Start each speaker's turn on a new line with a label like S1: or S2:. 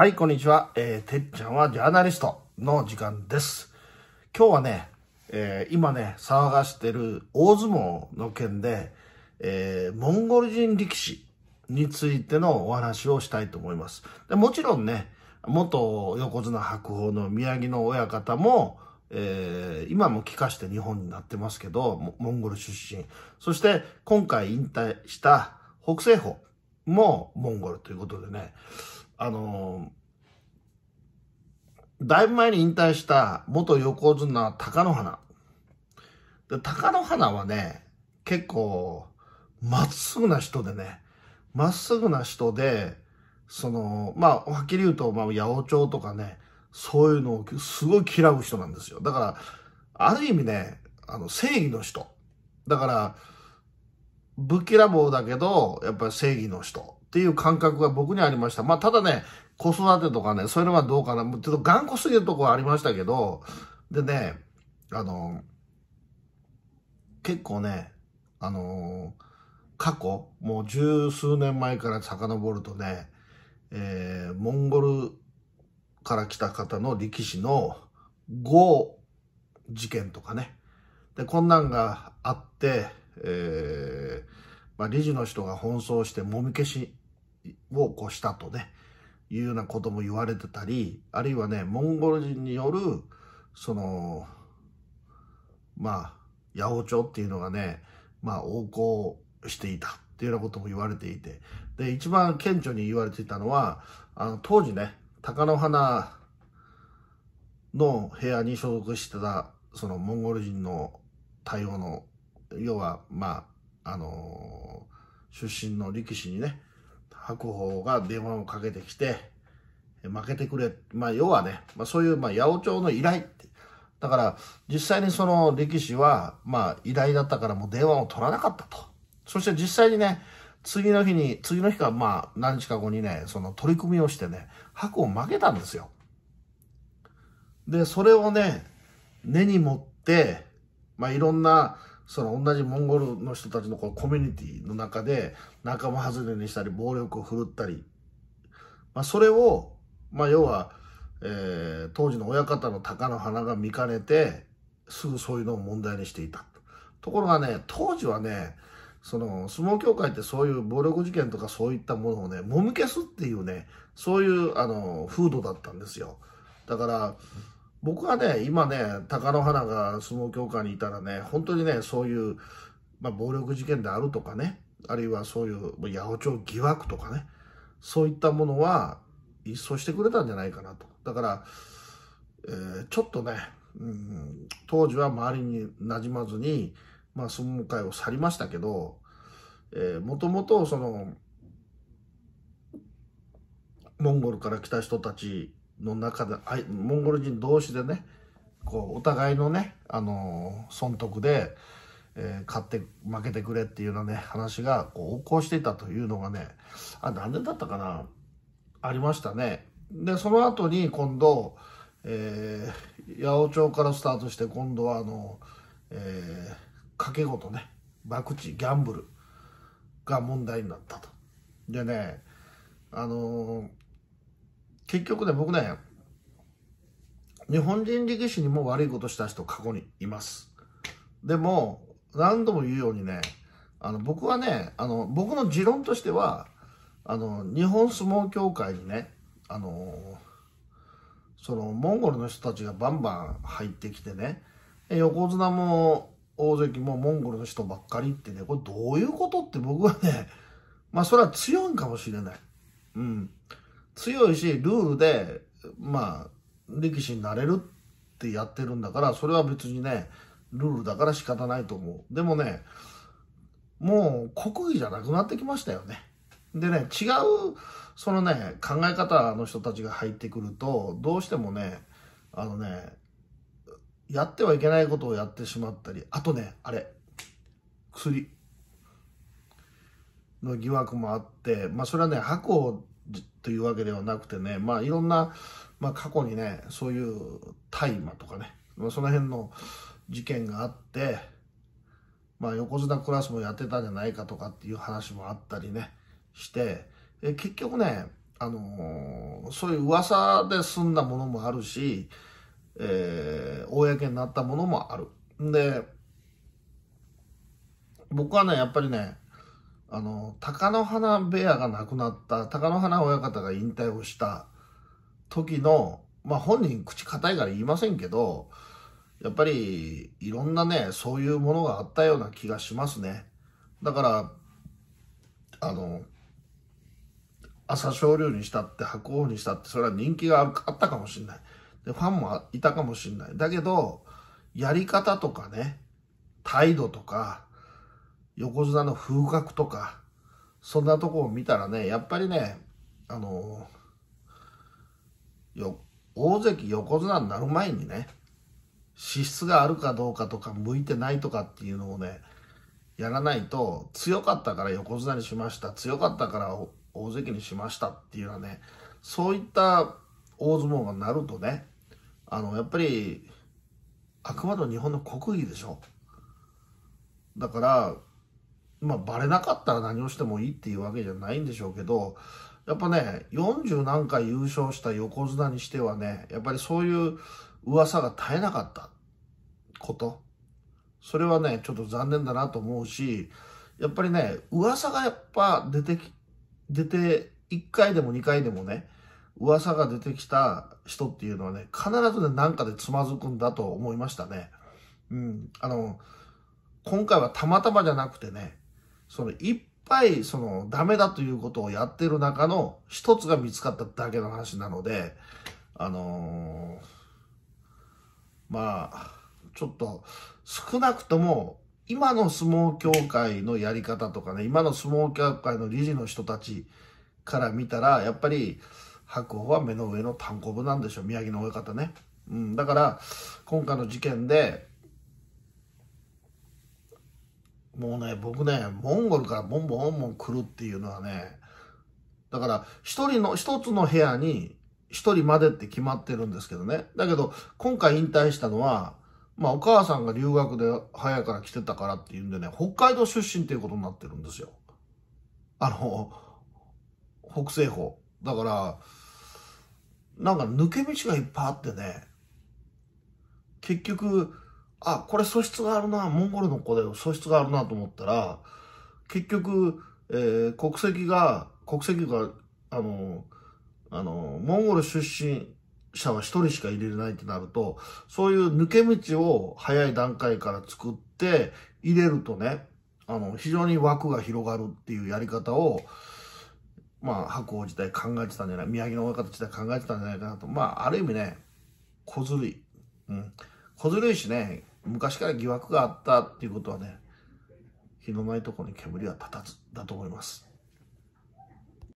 S1: はい、こんにちは。えー、てっちゃんはジャーナリストの時間です。今日はね、えー、今ね、騒がしてる大相撲の件で、えー、モンゴル人力士についてのお話をしたいと思います。でもちろんね、元横綱白鵬の宮城の親方も、えー、今も帰化して日本になってますけど、モンゴル出身。そして今回引退した北西方もモンゴルということでね、あのだいぶ前に引退した元横綱貴乃花。で、貴乃花はね、結構、まっすぐな人でね、まっすぐな人で、その、まあ、はっきり言うと、まあ、八百長とかね、そういうのをすごい嫌う人なんですよ。だから、ある意味ね、あの、正義の人。だから、ぶっきらぼうだけど、やっぱり正義の人。っていう感覚が僕にありました。まあ、ただね、子育てとかね、そういうのはどうかな。ちょっと頑固すぎるとこはありましたけど、でね、あの、結構ね、あの、過去、もう十数年前から遡るとね、えー、モンゴルから来た方の力士の豪事件とかね。で、こんなんがあって、えー、まあ、理事の人が奔走してもみ消しをこしたとね、いうようなことも言われてたり、あるいはね、モンゴル人による、その、まあ、八百長っていうのがね、まあ、横行していたっていうようなことも言われていて、で、一番顕著に言われていたのは、あの、当時ね、貴乃花の部屋に所属してた、そのモンゴル人の対応の、要は、まあ、あのー、出身の力士にね、白鵬が電話をかけてきて、負けてくれ。まあ、要はね、まあ、そういう、まあ、八百長の依頼って。だから、実際にその力士は、まあ、依頼だったからもう電話を取らなかったと。そして実際にね、次の日に、次の日か、まあ、何日か後にね、その取り組みをしてね、白鵬負けたんですよ。で、それをね、根に持って、まあ、いろんな、その同じモンゴルの人たちのこのコミュニティの中で仲間外れにしたり暴力を振るったり、まあ、それを、まあ、要は、えー、当時の親方の鷹の花が見かねてすぐそういうのを問題にしていたところがね当時はねその相撲協会ってそういう暴力事件とかそういったものをねもみ消すっていうねそういうあの風土だったんですよだから僕はね、今ね、貴乃花が相撲協会にいたらね、本当にね、そういう、まあ、暴力事件であるとかね、あるいはそういう、八百長疑惑とかね、そういったものは、一掃してくれたんじゃないかなと。だから、えー、ちょっとね、うん、当時は周りになじまずに、まあ、相撲界を去りましたけど、えもともとその、モンゴルから来た人たちの中でモンゴル人同士でねこうお互いのね、あの損得で、えー、勝って負けてくれっていうようなね話がこう横行していたというのがねあ何年だったかなありましたね。でその後に今度、えー、八百長からスタートして今度はあの、えー、賭け事ね博打ギャンブルが問題になったと。でねあのー結局ね、僕ね、日本人力士にも悪いことした人過去にいます。でも、何度も言うようにね、あの、僕はね、あの、僕の持論としては、あの、日本相撲協会にね、あの、その、モンゴルの人たちがバンバン入ってきてね、横綱も大関もモンゴルの人ばっかりってね、これどういうことって僕はね、まあそれは強いんかもしれない。うん。強いし、ルールで、まあ、力士になれるってやってるんだから、それは別にね、ルールだから仕方ないと思う。でもね、もう国技じゃなくなってきましたよね。でね、違う、そのね、考え方の人たちが入ってくると、どうしてもね、あのね、やってはいけないことをやってしまったり、あとね、あれ、薬の疑惑もあって、まあそれはね、白鵬というわけではなくてね、まあいろんな、まあ過去にね、そういう大麻とかね、まあ、その辺の事件があって、まあ横綱クラスもやってたんじゃないかとかっていう話もあったりね、して、え結局ね、あのー、そういう噂で済んだものもあるし、えー、公になったものもある。で、僕はね、やっぱりね、あの、鷹の花部屋が亡くなった、鷹の花親方が引退をした時の、まあ本人口固いから言いませんけど、やっぱりいろんなね、そういうものがあったような気がしますね。だから、あの、朝青龍にしたって白鵬にしたってそれは人気があったかもしれない。で、ファンもいたかもしれない。だけど、やり方とかね、態度とか、横綱の風格とか、そんなとこを見たらね、やっぱりね、あの、よ、大関横綱になる前にね、資質があるかどうかとか、向いてないとかっていうのをね、やらないと、強かったから横綱にしました、強かったから大関にしましたっていうのはね、そういった大相撲がなるとね、あの、やっぱり、あくまでも日本の国技でしょ。だから、まあ、バレなかったら何をしてもいいっていうわけじゃないんでしょうけど、やっぱね、40何回優勝した横綱にしてはね、やっぱりそういう噂が絶えなかったこと。それはね、ちょっと残念だなと思うし、やっぱりね、噂がやっぱ出てき、出て、1回でも2回でもね、噂が出てきた人っていうのはね、必ずね、なんかでつまずくんだと思いましたね。うん。あの、今回はたまたまじゃなくてね、そのいっぱいそのダメだということをやってる中の一つが見つかっただけの話なので、あのー、まあ、ちょっと少なくとも今の相撲協会のやり方とかね、今の相撲協会の理事の人たちから見たら、やっぱり白鵬は目の上の単行部なんでしょう、宮城の親方ね。うん、だから、今回の事件で、もうね、僕ね、モンゴルからボンボンボンボン来るっていうのはね、だから一人の、一つの部屋に一人までって決まってるんですけどね。だけど、今回引退したのは、まあお母さんが留学で早いから来てたからっていうんでね、北海道出身っていうことになってるんですよ。あの、北西方。だから、なんか抜け道がいっぱいあってね、結局、あ、これ素質があるな、モンゴルの子だよ、素質があるなと思ったら、結局、えー、国籍が、国籍が、あの、あの、モンゴル出身者は一人しか入れれないってなると、そういう抜け道を早い段階から作って入れるとね、あの、非常に枠が広がるっていうやり方を、まあ、白鵬自体考えてたんじゃない、宮城の親方自体考えてたんじゃないかなと。まあ、ある意味ね、小ずるい。うん。小ずるいしね、昔から疑惑があったっていうことはね、日のないところに煙は立たずだと思います。